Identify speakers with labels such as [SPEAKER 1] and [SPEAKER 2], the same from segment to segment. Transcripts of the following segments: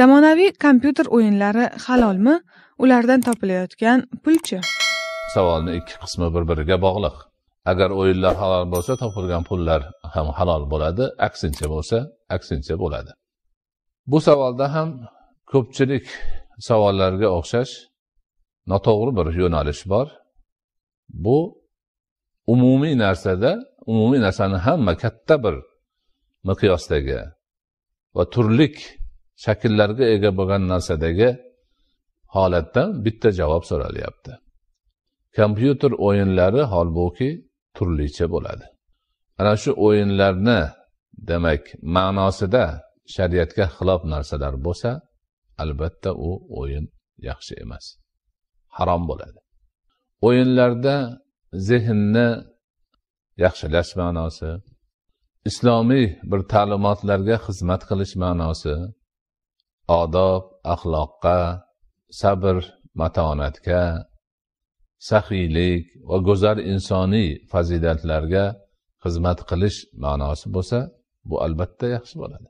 [SPEAKER 1] Zamonaviy kompyuter o'yinlari halolmi? Ulardan topilayotgan pulchi? Savolni ikki qismi bir-biriga bog'liq. Agar o'yinlar halol bo'lsa, topilgan pullar ham halol bo'ladi, aksincha bo'lsa, aksincha bo'ladi. Bu savolda ham ko'pchilik savollarga o'xshash noto'g'ri bir yo'nalish bor. Bu umumiy narsada, umumiy narsani hamma katta bir miqyosdagi va turlik shakllarga ega bo'lgan narsadagi holatdan bitta javob so'ralyapti kompyuter o'yinlari holbuki turlicha bo'ladi ana shu o'yinlarni demak ma'nosida shariatga xilof narsalar bo'lsa albatta u o'yin yaxshi emas harom bo'ladi o'yinlarda zehnni yaxshilash ma'nosi islomiy bir ta'limotlarga xizmat qilish ma'nosi odob axloqqa sabr matonatga saxiylik va go'zal insoniy fazilatlarga xizmat qilish ma'nosi bo'lsa bu albatta yaxshi bo'ladi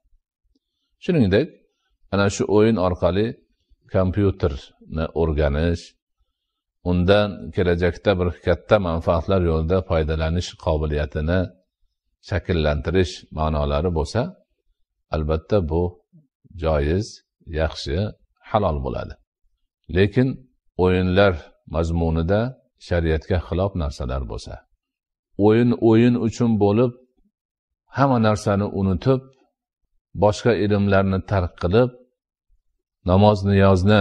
[SPEAKER 1] shuningdek ana shu o'yin orqali kompyuterni o'rganish undan kelajakda bir katta manfaatlar yo'lida foydalanish qobiliyatini shakllantirish ma'nolari bo'lsa albatta bu joiz yaxshi halol bo'ladi lekin o'yinlar mazmunida shariatga xilof narsalar bo'lsa o'yin o'yin uchun bo'lib hamma narsani unutib boshqa ilmlarni tark qilib namoz niyozni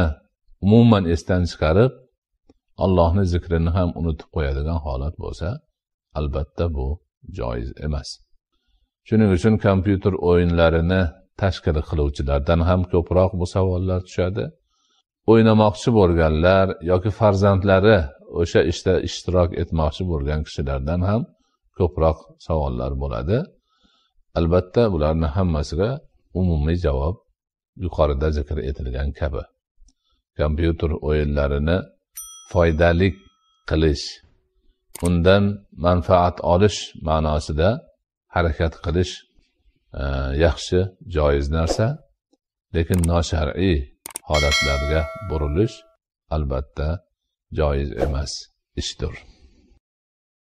[SPEAKER 1] umuman esdan chiqarib allohni zikrini ham unutib qo'yadigan holat bo'lsa albatta bu joiz emas shuning uchun kompyuter o'yinlarini tashkil qiluvchilardan ham ko'proq bu savollar tushadi o'ynamoqchi bo'lganlar yoki farzandlari o'sha ishda işte ishtirok etmoqchi bo'lgan kishilardan ham ko'proq savollar bo'ladi albatta bularni hammasiga umumiy javob yuqorida zikr etilgan kabi kompyuter o'yinlarini foydali qilish undan manfaat olish ma'nosida harakat qilish Э, yaxshi joiz narsa lekin noshar'iy holatlarga burilish albatta joiz emas ishdir